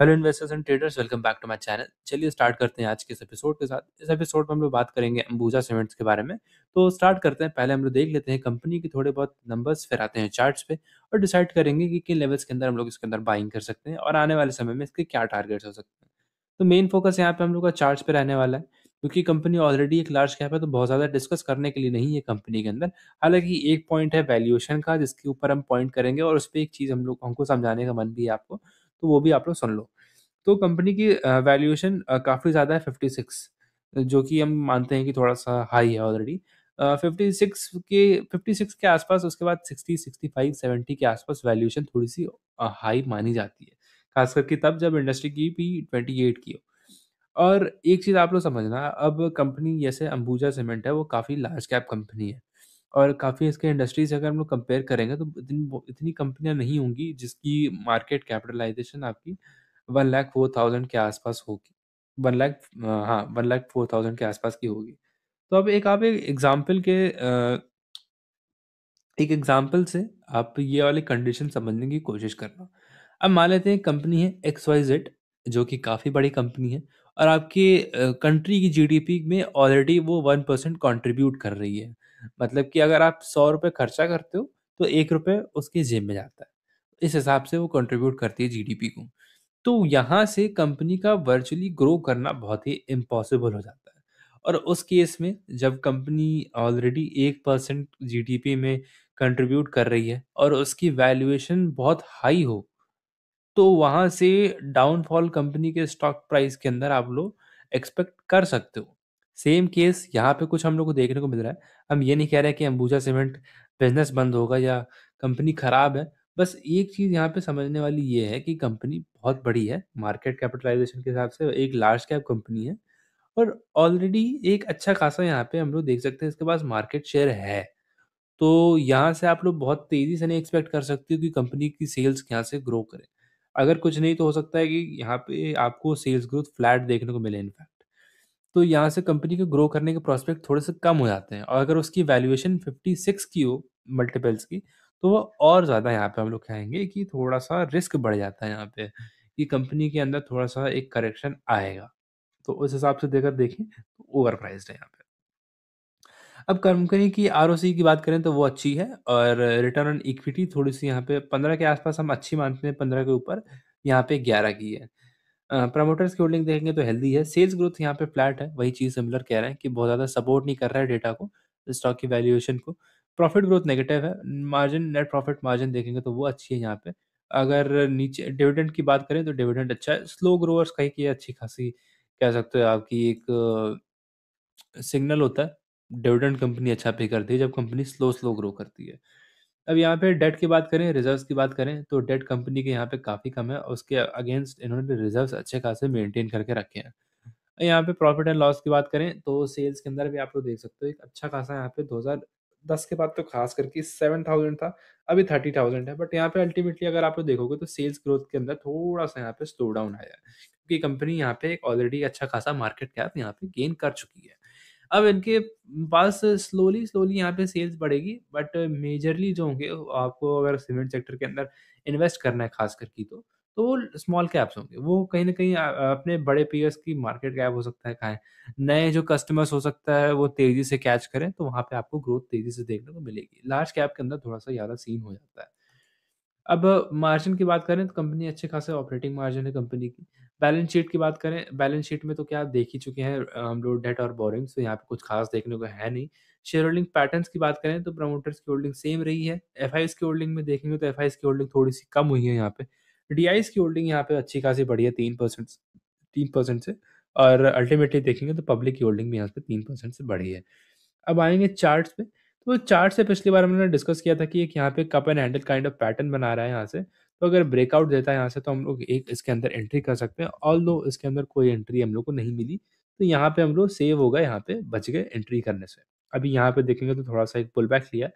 Hello investors and traders welcome back to my channel चलिए start करते हैं आज के इस एपिसोड के साथ इस एपिसोड में हम लोग बात करेंगे अंबुजा सीमेंट्स के बारे में तो स्टार्ट करते हैं पहले हम लोग देख लेते हैं कंपनी के थोड़े बहुत नंबर्स फिर आते हैं चार्ट्स पे और डिसाइड करेंगे कि किन लेवल्स के अंदर हम लोग इसके अंदर बाइंग कर सकते हैं और आने वाले समय में इसके क्या टारगेट्स हो सकते हैं तो मेन फोकस यहाँ पे हम लोग का चार्ट्स पे रहने वाला है क्योंकि कंपनी ऑलरेडी एक लार्ज कैप है तो बहुत ज़्यादा डिस्कस करने के लिए नहीं है कंपनी के अंदर हालांकि एक पॉइंट है वैल्यूएशन का जिसके ऊपर हम पॉइंट करेंगे और उस पर एक चीज़ हम लोग हमको समझाने का मन भी है आपको तो वो भी आप लोग सुन लो तो कंपनी की वैल्यूएशन काफ़ी ज़्यादा है फिफ्टी सिक्स जो कि हम मानते हैं कि थोड़ा सा हाई है ऑलरेडी फिफ्टी सिक्स के फिफ्टी सिक्स के आसपास उसके बाद सिक्सटी सिक्सटी फाइव सेवेंटी के आसपास वैल्यूएशन थोड़ी सी हाई मानी जाती है खास करके तब जब इंडस्ट्री की भी ट्वेंटी एट की हो और एक चीज़ आप लोग समझना अब कंपनी जैसे अंबुजा सीमेंट है वो काफ़ी लार्ज कैप कंपनी है और काफ़ी इसके इंडस्ट्रीज अगर हम लोग कंपेयर करेंगे तो इतनी इतनी कंपनियां नहीं होंगी जिसकी मार्केट कैपिटलाइजेशन आपकी वन लाख फोर थाउजेंड के आसपास होगी वन लाख हाँ वन लाख फोर थाउजेंड के आसपास की होगी तो अब एक आप एक एग्जाम्पल के एक एग्जाम्पल से आप ये वाली कंडीशन समझने की कोशिश करना अब मान लेते हैं कंपनी है एक्स वाई जेड जो कि काफ़ी बड़ी कंपनी है और आपके कंट्री की जीडीपी में ऑलरेडी वो वन परसेंट कॉन्ट्रीब्यूट कर रही है मतलब कि अगर आप सौ रुपये खर्चा करते हो तो एक रुपये उसके जेब में जाता है इस हिसाब से वो कंट्रीब्यूट करती है जीडीपी को तो यहाँ से कंपनी का वर्चुअली ग्रो करना बहुत ही इम्पॉसिबल हो जाता है और उस केस में जब कंपनी ऑलरेडी एक परसेंट जी में कंट्रीब्यूट कर रही है और उसकी वैल्यूएशन बहुत हाई हो तो वहाँ से डाउनफॉल कंपनी के स्टॉक प्राइस के अंदर आप लोग एक्सपेक्ट कर सकते हो सेम केस यहाँ पे कुछ हम लोग को देखने को मिल रहा है हम ये नहीं कह रहे कि अंबुजा सीमेंट बिजनेस बंद होगा या कंपनी खराब है बस एक चीज़ यहाँ पे समझने वाली ये है कि कंपनी बहुत बड़ी है, मार्केट कैपिटलाइज़ेशन के हिसाब से एक लार्ज कैप कंपनी है और ऑलरेडी एक अच्छा खासा यहाँ पे हम लोग देख सकते हैं इसके पास मार्केट शेयर है। तो यहाँ से आप लोग बहुत तेज़ी से नहीं एक्सपेक्ट कर सकते हो कि कंपनी की सेल्स यहाँ से ग्रो करे। अगर कुछ नहीं तो हो सकता है कि यहाँ पे आपको सेल्स ग्रोथ फ्लैट देखने को मिले इनफैक्ट। तो यहाँ से कंपनी को ग्रो करने के प्रोस्पेक्ट थोड़े से कम हो जाते हैं और अगर उसकी वैल्यूएशन 56 की हो मल्टीपल्स की तो वो और ज़्यादा यहाँ पे हम लोग कहेंगे कि थोड़ा-सा रिस्क बढ़ जाता है यहाँ पे, कि कंपनी के अंदर थोड़ा-सा एक करेक्शन आएगा। तो उस हिसाब से देखकर देखें तो ओवरप्राइस्ड है यहाँ पे। अब कंपनी की आर की बात करें तो वो अच्छी है और रिटर्न ऑन इक्विटी थोड़ी-सी यहाँ पे पंद्रह के आसपास हम अच्छी मानते हैं, पंद्रह के ऊपर, यहाँ पे ग्यारह की है। प्रमोटर्स की होल्डिंग देखेंगे तो हेल्दी है, सेल्स ग्रोथ यहाँ पे फ्लैट है, वही चीज़ सिमिलर कह रहे हैं कि बहुत ज़्यादा सपोर्ट नहीं कर रहा है डेटा को, स्टॉक की वैल्यूएशन को। प्रॉफिट ग्रोथ नेगेटिव है मार्जिन नेट प्रॉफिट मार्जिन देखेंगे तो वो अच्छी है यहाँ पे अगर नीचे डिविडेंड की बात करें तो डिविडेंड अच्छा है स्लो ग्रोअर्स कहीं की अच्छी खासी कह सकते हो आपकी एक सिग्नल होता है डिविडेंड कंपनी अच्छा पे करती है जब कंपनी स्लो स्लो ग्रो करती है अब यहाँ पे डेट की बात करें रिजर्व्स की बात करें तो डेट कंपनी के यहाँ पे काफ़ी कम है उसके अगेंस्ट इन्होंने रिजर्व्स अच्छे खासे मेंटेन करके रखे हैं यहाँ पे प्रॉफिट एंड लॉस की बात करें तो सेल्स के अंदर भी आप लोग देख सकते हो एक अच्छा खासा यहाँ पे 2000 दस के बाद तो खास करके सेवन थाउजेंड था अभी थर्टी थाउजेंड है बट यहाँ पे अल्टीमेटली अगर आप लोग देखोगे तो सेल्स ग्रोथ के अंदर थोड़ा सा यहाँ पे स्लो डाउन आया है क्योंकि कंपनी यहाँ पे एक ऑलरेडी अच्छा खासा मार्केट कैप यहाँ पे गेन कर चुकी है अब इनके पास स्लोली स्लोली यहाँ पे सेल्स बढ़ेगी बट मेजरली जो होंगे आपको अगर सीमेंट सेक्टर के अंदर इन्वेस्ट करना है खास करके तो तो वो स्मॉल कैप्स होंगे वो कहीं ना कहीं अपने बड़े पीयर्स की मार्केट कैप हो सकता है खाएं नए जो कस्टमर्स हो सकता है वो तेजी से कैच करें तो वहां पे आपको ग्रोथ तेजी से देखने को मिलेगी लार्ज कैप के अंदर थोड़ा सा ज़्यादा सीन हो जाता है अब मार्जिन की बात करें तो कंपनी अच्छे खासे ऑपरेटिंग मार्जिन है कंपनी की बैलेंस शीट की बात करें बैलेंस शीट में तो क्या आप देख ही चुके हैं हम लोग डेट और बोरिंग तो यहाँ पे कुछ खास देखने को है नहीं शेयर होल्डिंग पैटर्न की बात करें तो प्रमोटर्स की होल्डिंग सेम रही है एफ की होल्डिंग में देखेंगे तो एफ की होल्डिंग थोड़ी सी कम हुई है यहाँ पे डी की होल्डिंग यहाँ पे अच्छी खासी बढ़ी है तीन परसेंट तीन परसेंट से और अल्टीमेटली देखेंगे तो पब्लिक की होल्डिंग भी यहाँ पे तीन परसेंट से बढ़ी है अब आएंगे चार्ट्स पे तो चार्ट से पिछली बार हमने डिस्कस किया था कि एक यहाँ पे cup and handle kind of pattern बना रहा है यहाँ से तो अगर ब्रेकआउट देता है यहाँ से तो हम लोग एक इसके अंदर एंट्री कर सकते हैं ऑल दो इसके अंदर कोई एंट्री हम लोग को नहीं मिली तो यहाँ पे हम लोग सेव हो गए यहाँ पे बच गए एंट्री करने से अभी यहाँ पे देखेंगे तो थोड़ा सा एक पुल बैक लिया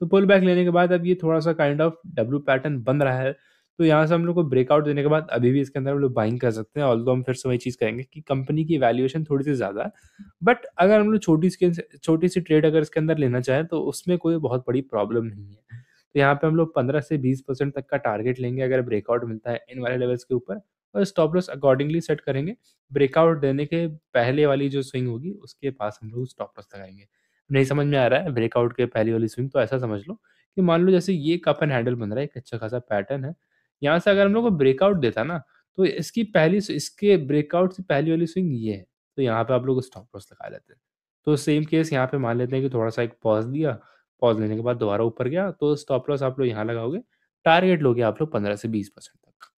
तो पुल बैक लेने के बाद अब ये थोड़ा सा काइंड ऑफ डब्ल्यू पैटर्न बन रहा है तो यहाँ से हम लोग को ब्रेकआउट देने के बाद अभी भी इसके अंदर हम लोग बाइंग कर सकते हैं ऑल हम फिर से वही चीज़ करेंगे कि कंपनी की वैल्यूएशन थोड़ी सी ज़्यादा है बट अगर हम लोग छोटी स्केल छोटी सी ट्रेड अगर इसके अंदर लेना चाहें तो उसमें कोई बहुत बड़ी प्रॉब्लम नहीं है तो यहाँ पे हम लोग पंद्रह से बीस परसेंट तक का टारगेट लेंगे अगर ब्रेकआउट मिलता है इन वाले लेवल्स के ऊपर और स्टॉप लॉस अकॉर्डिंगली सेट करेंगे ब्रेकआउट देने के पहले वाली जो स्विंग होगी उसके पास हम लोग स्टॉप लॉस लगाएंगे नहीं समझ में आ रहा है ब्रेकआउट के पहली वाली स्विंग तो ऐसा समझ लो कि मान लो जैसे ये कप एंड हैंडल बन रहा है एक अच्छा खासा पैटर्न है यहाँ से अगर हम लोग को ब्रेकआउट देता ना तो इसकी पहली इसके ब्रेकआउट से पहली वाली स्विंग ये है तो यहाँ पे आप लोग स्टॉप लॉस लगा लेते हैं तो सेम केस यहाँ पे मान लेते हैं कि थोड़ा सा एक पॉज दिया पॉज लेने के बाद दोबारा ऊपर गया तो स्टॉप लॉस आप लोग यहाँ लगाओगे टारगेट लोगे आप लोग पंद्रह से बीस परसेंट तक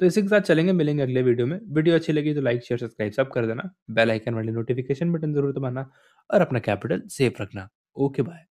तो इसी के साथ चलेंगे मिलेंगे अगले वीडियो में वीडियो अच्छी लगी तो लाइक शेयर सब्सक्राइब सब कर देना बेल आइकन वाले नोटिफिकेशन बटन जरूर दबाना और अपना कैपिटल सेफ रखना ओके बाय